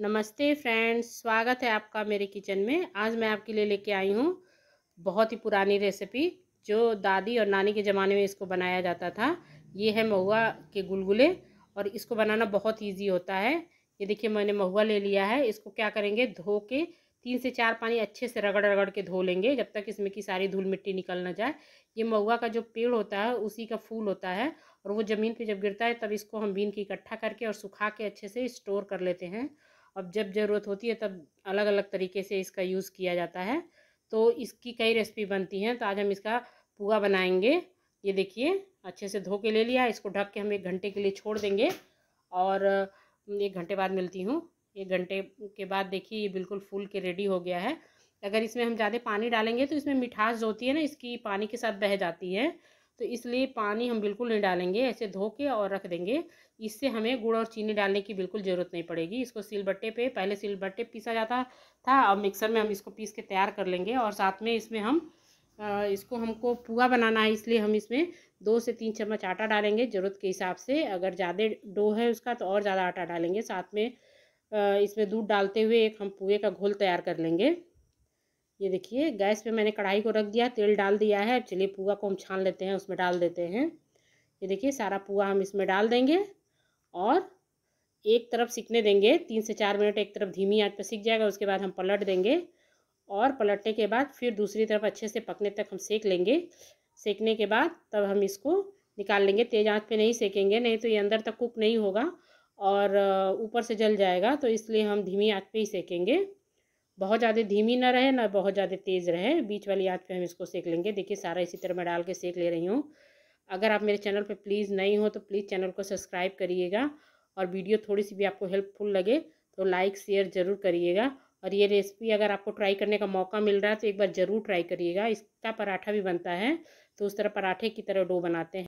नमस्ते फ्रेंड्स स्वागत है आपका मेरे किचन में आज मैं आपके लिए लेके आई हूँ बहुत ही पुरानी रेसिपी जो दादी और नानी के ज़माने में इसको बनाया जाता था ये है महुआ के गुलगुले और इसको बनाना बहुत इजी होता है ये देखिए मैंने महुआ ले लिया है इसको क्या करेंगे धो के तीन से चार पानी अच्छे से रगड़ रगड़ के धो लेंगे जब तक इसमें की सारी धूल मिट्टी निकल ना जाए ये महुआ का जो पेड़ होता है उसी का फूल होता है और वो ज़मीन पर जब गिरता है तब इसको हम बीन के इकट्ठा करके और सुखा के अच्छे से स्टोर कर लेते हैं अब जब ज़रूरत होती है तब अलग अलग तरीके से इसका यूज़ किया जाता है तो इसकी कई रेसिपी बनती हैं तो आज हम इसका पुआ बनाएंगे ये देखिए अच्छे से धो के ले लिया इसको ढक के हम एक घंटे के लिए छोड़ देंगे और एक घंटे बाद मिलती हूँ एक घंटे के बाद देखिए ये बिल्कुल फूल के रेडी हो गया है अगर इसमें हम ज़्यादा पानी डालेंगे तो इसमें मिठास जो होती है ना इसकी पानी के साथ बह जाती है तो इसलिए पानी हम बिल्कुल नहीं डालेंगे ऐसे धो के और रख देंगे इससे हमें गुड़ और चीनी डालने की बिल्कुल ज़रूरत नहीं पड़ेगी इसको सिलबट्टे पे पहले सिलबट्टे पीसा जाता था अब मिक्सर में हम इसको पीस के तैयार कर लेंगे और साथ में इसमें हम इसको हमको पुआ बनाना है इसलिए हम इसमें दो से तीन चम्मच आटा डालेंगे ज़रूरत के हिसाब से अगर ज़्यादा डो है उसका तो और ज़्यादा आटा डालेंगे साथ में इसमें दूध डालते हुए एक हम पुए का घोल तैयार कर लेंगे ये देखिए गैस पे मैंने कढ़ाई को रख दिया तेल डाल दिया है चलिए पुआ को हम छान लेते हैं उसमें डाल देते हैं ये देखिए सारा पुआ हम इसमें डाल देंगे और एक तरफ सीखने देंगे तीन से चार मिनट एक तरफ धीमी आँच पर सीख जाएगा उसके बाद हम पलट देंगे और पलटने के बाद फिर दूसरी तरफ अच्छे से पकने तक हम सेक लेंगे सेकने के बाद तब हम इसको निकाल लेंगे तेज़ आँच पे नहीं सेकेंगे नहीं तो ये अंदर तक कुक नहीं होगा और ऊपर से जल जाएगा तो इसलिए हम धीमी आँच पे ही सेकेंगे बहुत ज़्यादा धीमी ना रहे ना बहुत ज़्यादा तेज़ रहे बीच वाली आँच पे हम इसको सेक लेंगे देखिए सारा इसी तरह मैं डाल के सेक ले रही हूँ अगर आप मेरे चैनल पे प्लीज़ नहीं हो तो प्लीज़ चैनल को सब्सक्राइब करिएगा और वीडियो थोड़ी सी भी आपको हेल्पफुल लगे तो लाइक शेयर ज़रूर करिएगा और ये रेसिपी अगर आपको ट्राई करने का मौका मिल रहा है तो एक बार ज़रूर ट्राई करिएगा इसका पराठा भी बनता है तो उस तरह पराठे की तरह डो बनाते हैं